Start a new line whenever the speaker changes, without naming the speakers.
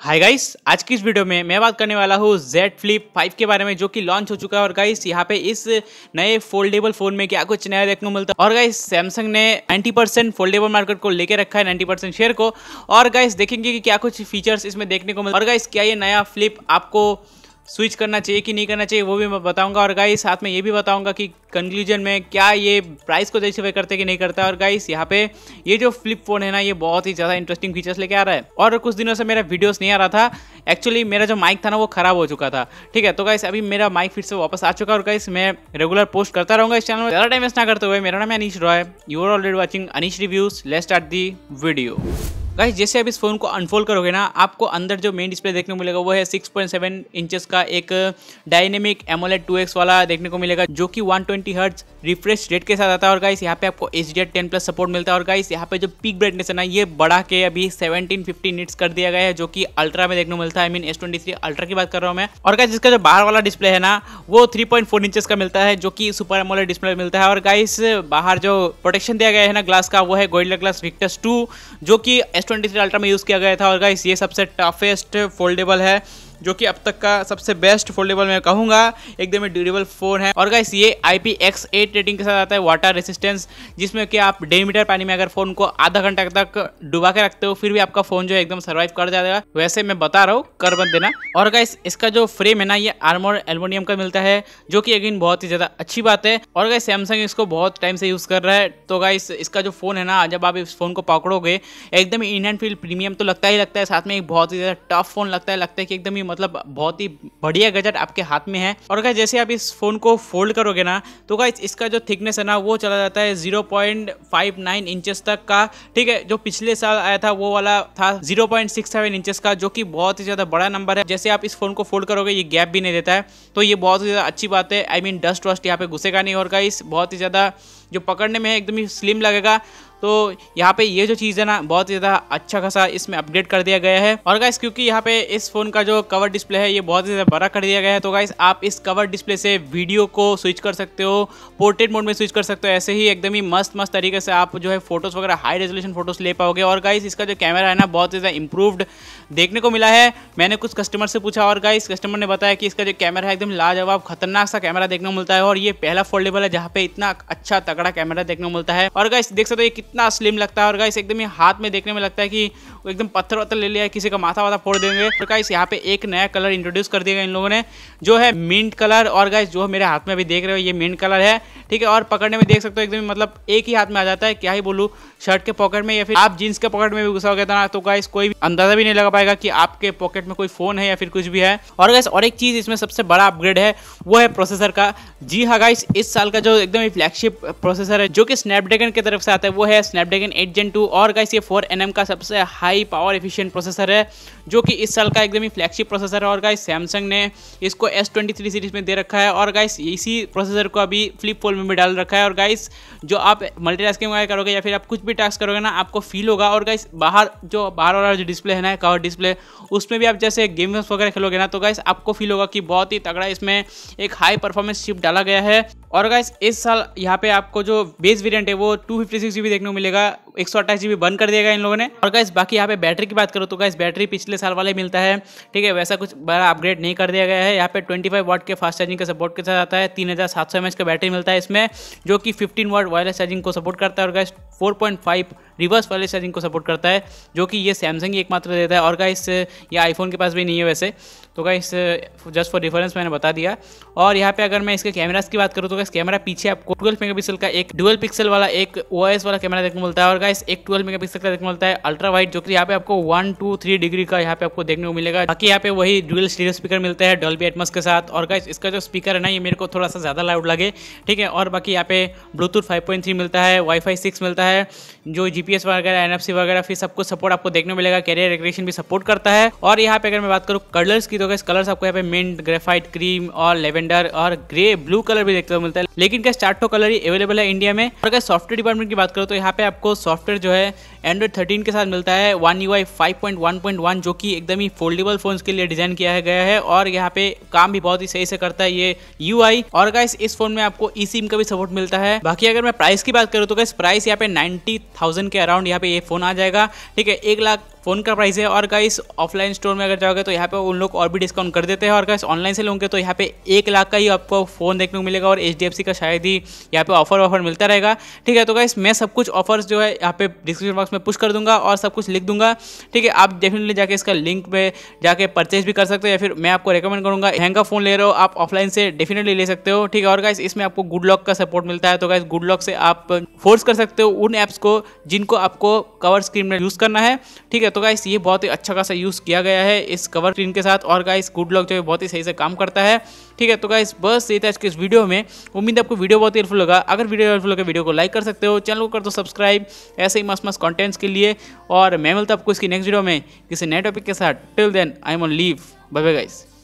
hi guys आज की इस वीडियो में मैं बात करने वाला हूँ Z Flip 5 के बारे में जो कि लॉन्च हो चुका है और गाइस यहाँ पे इस नए फोल्डेबल फोन में क्या कुछ नया देखने को मिलता है और गाइस सैमसंग ने 90 परसेंट फोल्डेबल मार्केट को लेके रखा है 90 परसेंट शेयर को और गाइस देखेंगे कि क्या कुछ फीचर्स इसमें देखने को मिलता है और गाइस क्या ये नया फ्लिप आपको स्विच करना चाहिए कि नहीं करना चाहिए वो भी मैं बताऊंगा और गाइस साथ में ये भी बताऊंगा कि कंक्लूजन में क्या ये प्राइस को जैसे करते कि नहीं करता और गाइस यहाँ पे ये जो फ्लिप फोन है ना ये बहुत ही ज़्यादा इंटरेस्टिंग फीचर्स लेके आ रहा है और कुछ दिनों से मेरा वीडियोस नहीं आ रहा था एक्चुअली मेरा जो माइक था ना वो खराब हो चुका था ठीक है तो गाइस अभी मेरा माइक फिर से वापस आ चुका है और गाइस मैं रेगुलर पोस्ट करता रहूँगा इस चैनल में ज़्यादा टाइम वेस्ट ना करते हुए मेरा नाम Anish Roy you are already watching Anish reviews let start the video guys जैसे आप इस फ़ोन को अनफोल्ड करोगे ना आपको अंदर जो मेन डिस्प्ले देखने को मिलेगा वो है 6.7 इंचेस का एक डायनेमिक एमोलेट 2x वाला देखने को मिलेगा जो कि 120 ट्वेंटी हर्ट्स रिफ्रेश रेट के साथ आता है और गाइस यहाँ पे आपको H D ten plus support मिलता है और गाइस यहाँ पे जो पीक ब्राइटनेस है ना ये बढ़ा के अभी सेवनटीन फिफ्टी कर दिया गया है जो कि अल्ट्रा में देखने को मिलता है I mean S twenty ultra की बात कर रहा हूँ मैं और गाइस इसका जो बाहर वाला डिस्प्ले है ना वो थ्री पॉइंट का मिलता है जो कि सुपर एमोलेट डिस्प्ले मिलता है और गाइस बाहर जो प्रोटेक्शन दिया गया है ना ग्लास का वो है गोइला ग्लास विक्टस टू जो कि एस ट्वेंटी थ्री अल्ट्रा में यूज़ किया गया था और गाइस ये सबसे टफेस्ट फोल्डेबल है जो कि अब तक का सबसे बेस्ट फोल्डेबल मैं कहूँगा एकदम ही ड्यूरेबल फोन है और गाइस ये I P X eight rating के साथ आता है वाटर रेसिस्टेंस जिसमें कि आप डेढ़ मीटर पानी में अगर फोन को आधा घंटा तक डुबा के रखते हो फिर भी आपका फोन जो है एकदम सर्वाइव कर जाएगा वैसे मैं बता रहा हूँ कर मत देना और गाइस इसका जो फ्रेम है ना ये आर्मोर एलमोनियम का मिलता है जो कि अगेन बहुत ही ज़्यादा अच्छी बात है और गाइस सैमसंग इसको बहुत टाइम से यूज़ कर रहा है तो गाइस इसका जो फ़ोन है ना जब आप इस फ़ोन को पकड़ोगे एकदम इंडियन फील प्रीमियम तो लगता ही लगता है साथ में एक बहुत ही ज़्यादा टफ फ़ोन लगता है लगता है कि एकदम ही मतलब बहुत ही बढ़िया गजट आपके हाथ में है और अगर जैसे आप इस फ़ोन को फोल्ड करोगे ना तो क्या इसका जो थिकनेस है ना वो चला जाता है zero point five nine inches तक का ठीक है जो पिछले साल आया था वो वाला था zero point six seven inches का जो कि बहुत ही ज़्यादा बड़ा नंबर है जैसे आप इस फ़ोन को फोल्ड करोगे ये गैप भी नहीं देता है तो ये बहुत ही ज़्यादा अच्छी बात है आई मीन डस्ट वस्ट यहाँ पे घुसेगा नहीं और गाइस बहुत ही ज़्यादा जो पकड़ने में एकदम ही स्लिम लगेगा तो यहाँ पे ये जो चीज़ है ना बहुत ज़्यादा अच्छा खासा इसमें अपडेट कर दिया गया है और गाइस क्योंकि यहाँ पे इस फ़ोन का जो कवर डिस्प्ले है ये बहुत ही ज़्यादा बड़ा कर दिया गया है तो गाइस आप इस कवर डिस्प्ले से वीडियो को स्विच कर सकते हो पोर्ट्रेट मोड में स्विच कर सकते हो ऐसे ही एकदम ही मस्त मस्त तरीके से आप जो है फोटोज़ वगैरह हाई रेजोल्यूशन फोटोज़ ले पाओगे और गाइस इसका जो कैमरा है ना बहुत ज़्यादा इंप्रूवड देखने को मिला है मैंने कुछ कस्टमर से पूछा और गाइस कस्टमर ने बताया कि इसका जो कैमरा है एकदम लाजवाब खतरनाक सा कैमरा देखने को मिलता है और ये पहला फोल्डेबल है जहाँ पे इतना अच्छा तक तगड़ा कैमरा देखने को मिलता है और गाइस देख सकते हो ये कितना स्लिम लगता है और गाइस एकदम ये हाथ में देखने में लगता है कि एकदम पत्थर वत्थर ले लिया है किसी का माथा वाथा फोड़ देंगे और गाइस यहाँ पे एक नया कलर इंट्रोड्यूस कर दिया इन लोगों ने जो है मिंट कलर और गाइस जो मेरे हाथ में अभी देख रहे हो ये मिंट कलर है ठीक है और पकड़ने में देख सकते हो एकदम मतलब एक ही हाथ में आ जाता है क्या ही बोलूँ शर्ट के पॉकेट में या फिर आप जींस के पॉकेट में भी घुसा गया था तो ना तो गाइस कोई अंदाजा भी नहीं लगा पाएगा कि आपके पॉकेट में कोई फोन है या फिर कुछ भी है और गाइस और एक चीज़ इसमें सबसे बड़ा अपग्रेड है वो है प्रोसेसर का जी हाँ गाइस इस साल का जो एकदम फ्लैगशिप प्रोसेसर है जो कि स्नैपड्रैगन की तरफ से आता है वो है स्नैपड्रैगन एट जेन टू और गाइस ये फोर एन का सबसे हाई पावर एफिशियंट प्रोसेसर है जो कि इस साल का एकदम ही फ्लैगशिप प्रोसेसर है और गाइस सैमसंग ने इसको एस सीरीज में दे रखा है और गाइस इसी प्रोसेसर को अभी फ्लिप फोल्ड में भी डाल रखा है और गाइस जो आप मल्टी टास्किंग वगैरह करोगे या फिर आप कुछ भी टास्क करोगे ना आपको फील होगा और गाइस बाहर जो बाहर वाला जो डिस्प्ले है ना कवर डिस्प्ले उसमें भी आप जैसे गेम्स वगैरह खेलोगे ना तो गाइस आपको फील होगा कि बहुत ही तगड़ा इसमें एक हाई परफॉर्मेंस चिप डाला गया है और गाइस इस साल यहाँ पे आपको जो बेस वेरिएंट है वो टू फिफ्टी सिक्स जीबी देखने को मिलेगा एक सौ अट्ठाईस जी बंद कर देगा इन लोगों ने और गाइस बाकी यहाँ पे बैटरी की बात करो तो गाइस बैटरी पिछले साल वाले मिलता है ठीक है वैसा कुछ बड़ा अपग्रेड नहीं कर दिया गया है यहाँ पे ट्वेंटी फाइव वाट के फास्ट चार्जिंग के सपोर्ट के साथ आता है तीन हज़ार सात सौ एम एच का बैटरी मिलता है इसमें जो कि फिफ्टीन वाट वायरलेस चार्जिंग को सपोर्ट करता है और गाइस 4.5 रिवर्स वाले चार्जिंग को सपोर्ट करता है जो कि ये सैमसंग ही एकमात्र देता है और इस ये आईफोन के पास भी नहीं है वैसे तो इस जस्ट फॉर डिफरेंस मैंने बता दिया और यहाँ पे अगर मैं इसके कैमरास की बात करूँ तो इस कैमरा पीछे आपको ट्वेल्व मेगा का एक डुअल पिक्सल वाला एक ओ वाला कैमरा देखने को मिलता है और का एक ट्वेल्व पिक्सल का देखने को मिलता है अल्ट्रा वाइट जो कि यहाँ पे आपको वन टू थ्री डिग्री का यहाँ पे आपको देखने को मिलेगा बाकी यहाँ पे वही डुअल स्टीरियो स्पीकर मिलता है बी एटमस के साथ और का इसका जो स्पीकर है ना ये मेरे को थोड़ा सा ज़्यादा लाउड लगे ठीक है और बाकी यहाँ पे ब्लूटूथ फाइव मिलता है वाईफाई सिक्स मिलता है है जो जीपीएस वगैरह एनएफसी वगैरह फिर सबको सपोर्ट आपको देखने मिलेगा कैरियर रेगुलेशन भी सपोर्ट करता है और यहाँ पे अगर मैं बात करूँ कलर्स की तो कैसे कलर्स आपको यहाँ पे मिंट ग्रेफाइट क्रीम और लेवेंडर और ग्रे ब्लू कलर भी देखने को मिलता है लेकिन क्या चार टो कलर ही अवेलेबल है इंडिया में और अगर सॉफ्टवेयर डिपार्टमेंट की बात करो तो यहाँ पे आपको सॉफ्टवेयर जो है एंड्रॉइड थर्टीन के साथ मिलता है वन यू आई जो कि एकदम ही फोल्डेबल फोन के लिए डिजाइन किया गया है और यहाँ पे काम भी बहुत ही सही से करता है ये यू और गाइस इस फोन में आपको ई का भी सपोर्ट मिलता है बाकी अगर मैं प्राइस की बात करूँ तो गाइस प्राइस यहाँ पे नाइन्टी थाउजेंड के अराउंड यहाँ पे ये फ़ोन आ जाएगा ठीक है एक लाख फ़ोन का प्राइस है और का ऑफलाइन स्टोर में अगर जाओगे तो यहाँ पे उन लोग और भी डिस्काउंट कर देते हैं और गाइस ऑनलाइन से लोगे तो यहाँ पे एक लाख का ही आपको फ़ोन देखने को मिलेगा और एच का शायद ही यहाँ पे ऑफर ऑफर मिलता रहेगा ठीक है तो गाइस मैं सब कुछ ऑफर्स जो है यहाँ पे डिस्क्रिप्शन बॉक्स में पुश कर दूंगा और सब कुछ लिख दूंगा ठीक है आप डेफिनेटली जाके इसका लिंक में जाके परचेज भी कर सकते हो या फिर मैं आपको रिकमेंड करूँगा महंगा फ़ोन ले रहे हो आप ऑफलाइन से डेफिनेटली ले सकते हो ठीक है और गाइस इसमें आपको गुड लॉक का सपोर्ट मिलता है तो गाइस गुड लॉक से आप फोर्स कर सकते हो उन ऐप्स को जिनको आपको कवर स्क्रीन में यूज़ करना है ठीक है तो गाइस ये बहुत ही अच्छा खासा यूज़ किया गया है इस कवर स्क्रीन के साथ और गाइस गुड लॉक जो है बहुत ही सही से काम करता है ठीक है तो गाइस बस ये था आज के इस वीडियो में उम्मीद आपको वीडियो बहुत ही हेल्पफुल लगा अगर वीडियो हेल्पफुल लगा वीडियो को लाइक कर सकते हो चैनल को कर दो सब्सक्राइब ऐसे ही मस्त मस्त कॉन्टेंट्स के लिए और मैं मिलता आपको इसकी नेक्स्ट वीडियो में किसी नए टॉपिक के साथ till then I am on leave bye bye guys